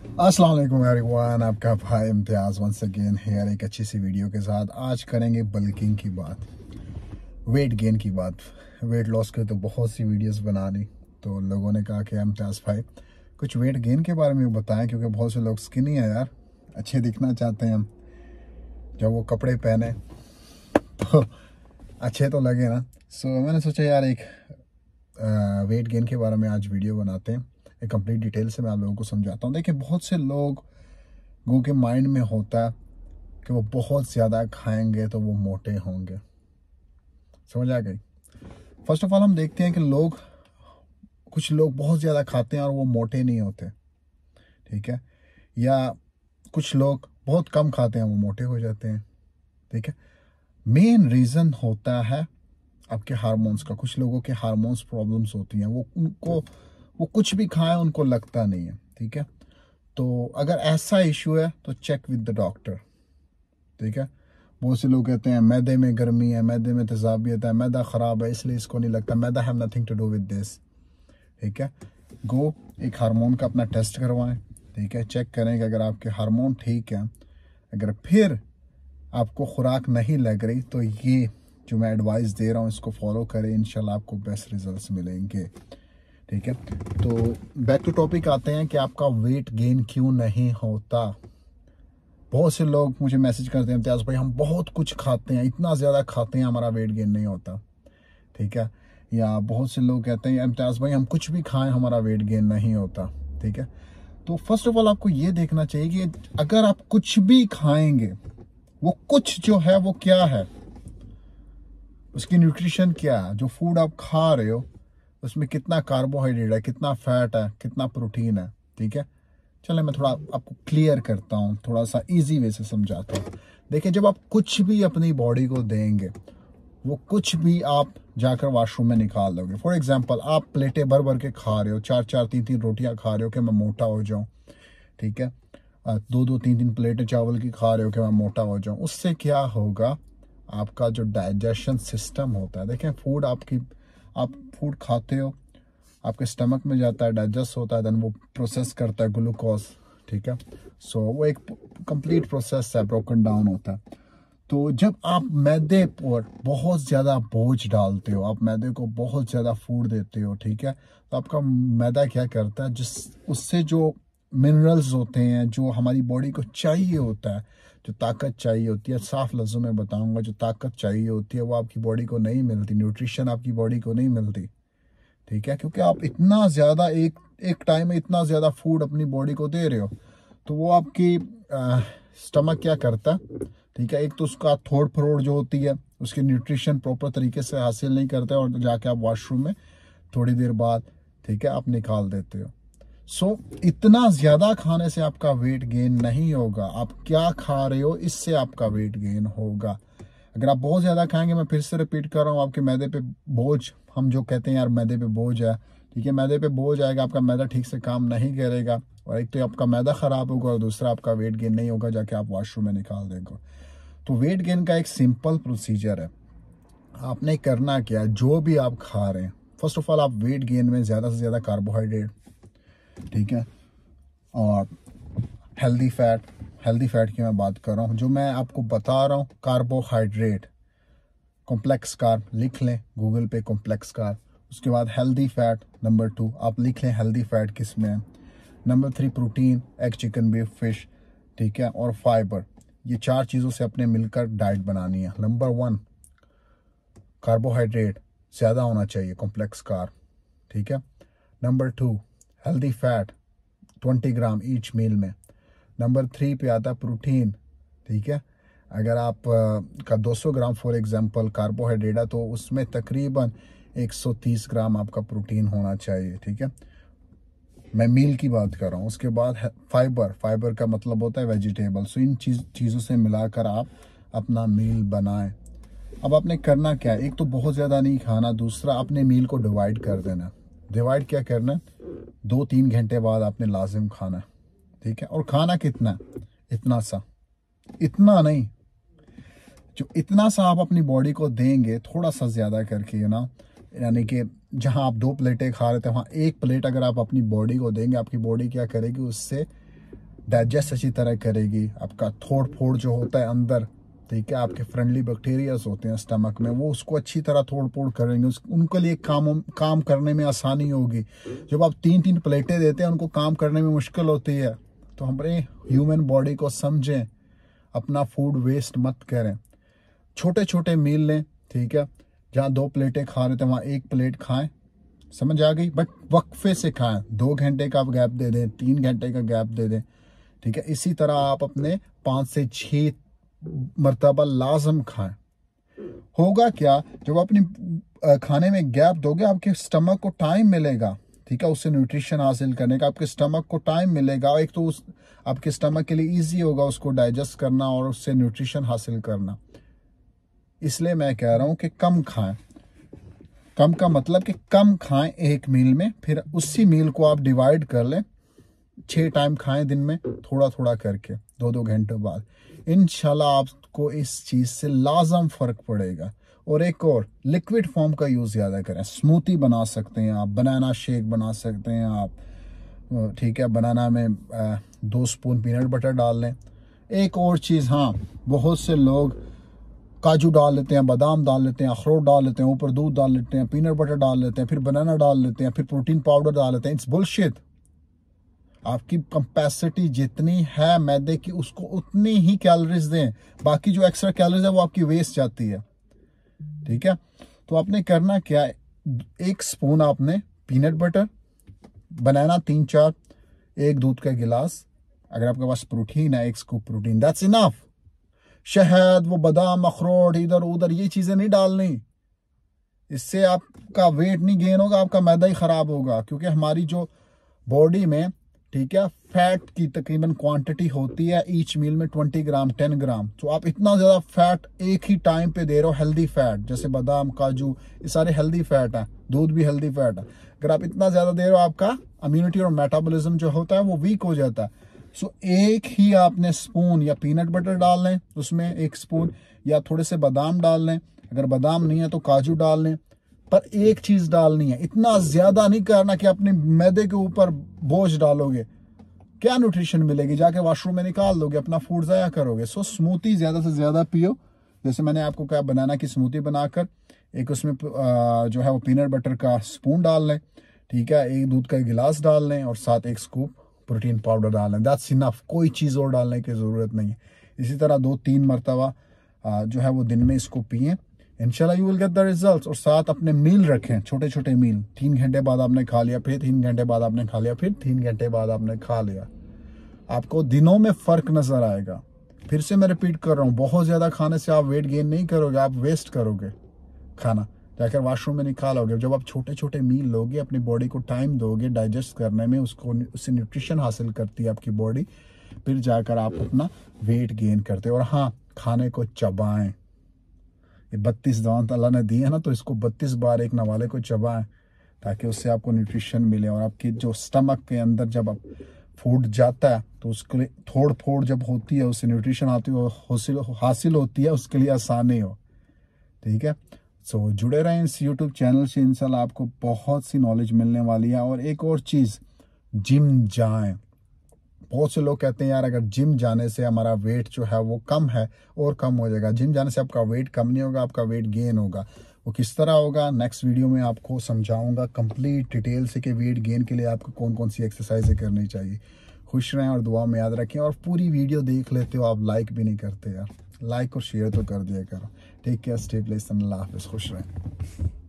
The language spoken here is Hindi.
अस्सलाम वालेकुम एवरीवन आपका भाई इम्तियाज़ वंस अगेन हेयर एक अच्छी सी वीडियो के साथ आज करेंगे बल्किंग की बात वेट गेन की बात वेट लॉस के तो बहुत सी वीडियोस बना ली तो लोगों ने कहा कि इम्तियाज़ भाई कुछ वेट गेन के बारे में बताएं क्योंकि बहुत से लोग ही हैं यार अच्छे दिखना चाहते हैं हम जब वो कपड़े पहने तो अच्छे तो लगे ना सो मैंने सोचा यार एक आ, वेट गेन के बारे में आज वीडियो बनाते हैं एक कंप्लीट डिटेल से मैं आप लोगों को समझाता हूँ देखिए बहुत से लोग गो के माइंड में होता है कि वो बहुत ज़्यादा खाएंगे तो वो मोटे होंगे समझ आ गई फर्स्ट ऑफ ऑल हम देखते हैं कि लोग कुछ लोग बहुत ज़्यादा खाते हैं और वो मोटे नहीं होते ठीक है या कुछ लोग बहुत कम खाते हैं वो मोटे हो जाते हैं ठीक है मेन रीज़न होता है आपके हारमोन्स का कुछ लोगों के हारमोन्स प्रॉब्लम्स होती हैं वो उनको वो कुछ भी खाएं उनको लगता नहीं है ठीक है तो अगर ऐसा इशू है तो चेक विद द डॉक्टर ठीक है बहुत से लोग कहते हैं मैदे में गर्मी है मैदे में तजाबियत है मैदा ख़राब है इसलिए इसको नहीं लगता maida have nothing to do with this ठीक है गो एक हार्मोन का अपना टेस्ट करवाएं ठीक है चेक करें कि अगर आपके हार्मोन ठीक हैं अगर फिर आपको खुराक नहीं लग रही तो ये जो मैं एडवाइस दे रहा हूँ इसको फॉलो करें इनशाला आपको बेस्ट रिजल्ट मिलेंगे ठीक है तो बैक टू टॉपिक आते हैं कि आपका वेट गेन क्यों नहीं होता बहुत से लोग मुझे मैसेज करते हैं इम्तियाज़ भाई हम बहुत कुछ खाते हैं इतना ज़्यादा खाते हैं हमारा वेट गेन नहीं होता ठीक है या बहुत से लोग कहते हैं इम्तियाज़ भाई हम कुछ भी खाएं हमारा वेट गेन नहीं होता ठीक है तो फर्स्ट ऑफ ऑल आपको ये देखना चाहिए कि अगर आप कुछ भी खाएंगे वो कुछ जो है वो क्या है उसकी न्यूट्रिशन क्या है जो फूड आप खा रहे हो उसमें कितना कार्बोहाइड्रेट है कितना फैट है कितना प्रोटीन है ठीक है चले मैं थोड़ा आपको क्लियर करता हूँ थोड़ा सा इजी वे से समझाता हूँ देखिए जब आप कुछ भी अपनी बॉडी को देंगे वो कुछ भी आप जाकर वॉशरूम में निकाल दोगे फॉर एग्जाम्पल आप प्लेटें भर भर के खा रहे हो चार चार तीन तीन रोटियां खा रहे हो कि मैं मोटा हो जाऊँ ठीक है दो दो तीन तीन प्लेटें चावल की खा रहे हो कि मैं मोटा हो जाऊँ उससे क्या होगा आपका जो डाइजेशन सिस्टम होता है देखें फूड आपकी आप फूड खाते हो आपके स्टमक में जाता है डाइजेस्ट होता है देन वो प्रोसेस करता है ग्लूकोज ठीक है सो so, वो एक कंप्लीट प्रोसेस है ब्रोकन डाउन होता है तो जब आप मैदे पर बहुत ज़्यादा बोझ डालते हो आप मैदे को बहुत ज़्यादा फूड देते हो ठीक है तो आपका मैदा क्या करता है जिस उससे जो मिनरल्स होते हैं जो हमारी बॉडी को चाहिए होता है जो ताकत चाहिए होती है साफ लफ्ज़ों में बताऊंगा जो ताकत चाहिए होती है वो आपकी बॉडी को नहीं मिलती न्यूट्रिशन आपकी बॉडी को नहीं मिलती ठीक है क्योंकि आप इतना ज़्यादा एक एक टाइम में इतना ज़्यादा फूड अपनी बॉडी को दे रहे हो तो वो आपकी आ, स्टमक क्या करता ठीक है एक तो उसका थोड़ फरोड़ जो होती है उसकी न्यूट्रिशन प्रॉपर तरीके से हासिल नहीं करता और जाके आप वॉशरूम में थोड़ी देर बाद ठीक है आप निकाल देते हो सो so, इतना ज़्यादा खाने से आपका वेट गेन नहीं होगा आप क्या खा रहे हो इससे आपका वेट गेन होगा अगर आप बहुत ज़्यादा खाएंगे मैं फिर से रिपीट कर रहा हूँ आपके मैदे पे बोझ हम जो कहते हैं यार मैदे पे बोझ है ठीक है मैदे पे बोझ आएगा आपका मैदा ठीक से काम नहीं करेगा और एक तो आपका मैदा ख़राब होगा और दूसरा आपका वेट गेन नहीं होगा जाके आप वॉशरूम में निकाल देंगे तो वेट गेन का एक सिंपल प्रोसीजर है आपने करना क्या जो भी आप खा रहे हैं फर्स्ट ऑफ ऑल आप वेट गेन में ज़्यादा से ज़्यादा कार्बोहाइड्रेट ठीक है और हेल्दी फैट हेल्दी फैट की मैं बात कर रहा हूँ जो मैं आपको बता रहा हूँ कार्बोहाइड्रेट कॉम्प्लेक्स कार्ब लिख लें गूगल पे कॉम्प्लेक्स कार्ब उसके बाद हेल्दी फैट नंबर टू आप लिख लें हेल्दी फैट किस में number three protein egg chicken beef fish ठीक है और फाइबर ये चार चीज़ों से अपने मिलकर डाइट बनानी है नंबर वन कार्बोहाइड्रेट ज़्यादा होना चाहिए कॉम्प्लेक्स कार ठीक है number two healthy fat 20 gram each meal में नंबर थ्री पे आता है प्रोटीन ठीक है अगर आप का 200 ग्राम फॉर एग्जांपल कार्बोहाइड्रेट है तो उसमें तकरीबन 130 ग्राम आपका प्रोटीन होना चाहिए ठीक है मैं मील की बात कर रहा हूँ उसके बाद फाइबर फाइबर का मतलब होता है वेजिटेबल सो इन चीज चीज़ों से मिलाकर आप अपना मील बनाएं अब आपने करना क्या है एक तो बहुत ज़्यादा नहीं खाना दूसरा अपने मील को डिवाइड कर देना डिवाइड क्या करना है दो तीन घंटे बाद आपने लाजिम खाना ठीक है और खाना कितना इतना सा इतना नहीं जो इतना सा आप अपनी बॉडी को देंगे थोड़ा सा ज़्यादा करके यू ना यानी कि जहाँ आप दो प्लेटें खा रहे थे वहां एक प्लेट अगर आप अपनी बॉडी को देंगे आपकी बॉडी क्या करेगी उससे डाइजेस्ट अच्छी तरह करेगी आपका थोड़ फोड़ जो होता है अंदर ठीक है आपके फ्रेंडली बैक्टीरियाज होते हैं स्टमक में वो उसको अच्छी तरह तोड़ फोड़ करेंगे उनके लिए काम काम करने में आसानी होगी जब आप तीन तीन प्लेटें देते हैं उनको काम करने में मुश्किल होती है तो हमारे ह्यूमन बॉडी को समझें अपना फूड वेस्ट मत करें छोटे छोटे मील लें ठीक है जहाँ दो प्लेटें खा रहे थे वहाँ एक प्लेट खाएं समझ आ गई बट वक्फे से खाएं दो घंटे का आप गैप दे दें तीन घंटे का गैप दे दें ठीक है इसी तरह आप अपने पाँच से छः मरतबा लाजम खाएं होगा क्या जब अपनी खाने में गैप दोगे आपके स्टमक को टाइम मिलेगा ठीक है उससे न्यूट्रिशन हासिल करने का आपके स्टमक को टाइम मिलेगा एक तो उस आपके स्टमक के लिए इजी होगा उसको डाइजेस्ट करना और उससे न्यूट्रिशन हासिल करना इसलिए मैं कह रहा हूं कि कम खाएं कम का मतलब कि कम खाएं एक मील में फिर उसी मील को आप डिवाइड कर लें छः टाइम खाएं दिन में थोड़ा थोड़ा करके दो दो घंटों बाद इन आपको इस चीज़ से लाजम फ़र्क पड़ेगा और एक और लिक्विड फॉर्म का यूज़ ज़्यादा करें स्मूथी बना सकते हैं आप बनाना शेक बना सकते हैं आप ठीक है बनाना में दो स्पून पीनट बटर डाल लें एक और चीज़ हाँ बहुत से लोग काजू डाल लेते हैं बादाम डाल लेते हैं अखरोट डाल लेते हैं ऊपर दूध डाल लेते हैं पीनट बटर डाल लेते हैं फिर बनाना डाल लेते हैं फिर प्रोटीन पाउडर डाल लेते हैं इट्स बुलशित आपकी कंपेसिटी जितनी है मैदे की उसको उतनी ही कैलोरीज दें बाकी जो एक्स्ट्रा कैलोरीज है वो आपकी वेस्ट जाती है ठीक है तो आपने करना क्या है एक स्पून आपने पीनट बटर बनाना तीन चार एक दूध का गिलास अगर आपके पास प्रोटीन है एक स्कूप प्रोटीन दैट्स इनफ शहद वो बादाम अखरोट इधर उधर ये चीज़ें नहीं डालनी इससे आपका वेट नहीं गेन होगा आपका मैदा ही ख़राब होगा क्योंकि हमारी जो बॉडी में ठीक है फैट की तकरीबन क्वांटिटी होती है ईच मील में ट्वेंटी ग्राम टेन ग्राम तो आप इतना ज़्यादा फैट एक ही टाइम पे दे रहे हो हेल्दी फैट जैसे बादाम काजू ये सारे हेल्दी फैट है दूध भी हेल्दी फैट है अगर आप इतना ज़्यादा दे रहे हो आपका इम्यूनिटी और मेटाबोलिज्म जो होता है वो वीक हो जाता है सो so, एक ही आपने स्पून या पीनट बटर डाल लें उसमें एक स्पून या थोड़े से बादाम डाल लें अगर बादाम नहीं है तो काजू डाल लें पर एक चीज डालनी है इतना ज्यादा नहीं करना कि अपने मैदे के ऊपर बोझ डालोगे क्या न्यूट्रिशन मिलेगी जाके वॉशरूम में निकाल दोगे अपना फूड ज़ाया करोगे सो स्मूथी ज़्यादा से ज़्यादा पियो जैसे मैंने आपको कहा बनाना की स्मूथी बनाकर एक उसमें जो है वो पीनट बटर का स्पून डाल लें ठीक है एक दूध का एक गिलास डाल लें और साथ एक स्कूप प्रोटीन पाउडर डाल लें दैट्स इनफ कोई चीज़ और डालने की ज़रूरत नहीं है इसी तरह दो तीन मरतबा जो है वो दिन में इसको पिए इनशाला you will get the result और साथ अपने मील रखें छोटे छोटे मील तीन घंटे बाद आपने खा लिया फिर तीन घंटे बाद आपने खा लिया फिर तीन घंटे बाद आपने खा लिया आपको दिनों में फर्क नजर आएगा फिर से मैं रिपीट कर रहा हूँ बहुत ज़्यादा खाने से आप वेट गेन नहीं करोगे आप वेस्ट करोगे खाना जाकर वाशरूम में निकालोगे जब आप छोटे छोटे मील लोगे अपनी बॉडी को टाइम दोगे डाइजेस्ट करने में उसको उससे न्यूट्रिशन हासिल करती है आपकी बॉडी फिर जाकर आप अपना वेट गेन करते हो और हाँ खाने को चबाएं ये बत्तीस दांत अल्लाह ने दिए हैं ना तो इसको बत्तीस बार एक नवाले को चबाएं ताकि उससे आपको न्यूट्रिशन मिले और आपकी जो स्टमक के अंदर जब आप फूड जाता है तो उसके लिए थोड़ फोड़ जब होती है उससे न्यूट्रिशन आती हो हासिल होती है उसके लिए आसानी हो ठीक है सो so, जुड़े रहें इस यूट्यूब चैनल से इन आपको बहुत सी नॉलेज मिलने वाली है और एक और चीज़ जिम जाएं बहुत से लोग कहते हैं यार अगर जिम जाने से हमारा वेट जो है वो कम है और कम हो जाएगा जिम जाने से आपका वेट कम नहीं होगा आपका वेट गेन होगा वो किस तरह होगा नेक्स्ट वीडियो में आपको समझाऊंगा कंप्लीट डिटेल से कि वेट गेन के लिए आपको कौन कौन सी एक्सरसाइजें करनी चाहिए खुश रहें और दुआ में याद रखें और पूरी वीडियो देख लेते हो आप लाइक भी नहीं करते यार लाइक और शेयर तो कर दिया करो टेक केयर स्टे प्लेस अल्लाह हाफिज़ खुश रहें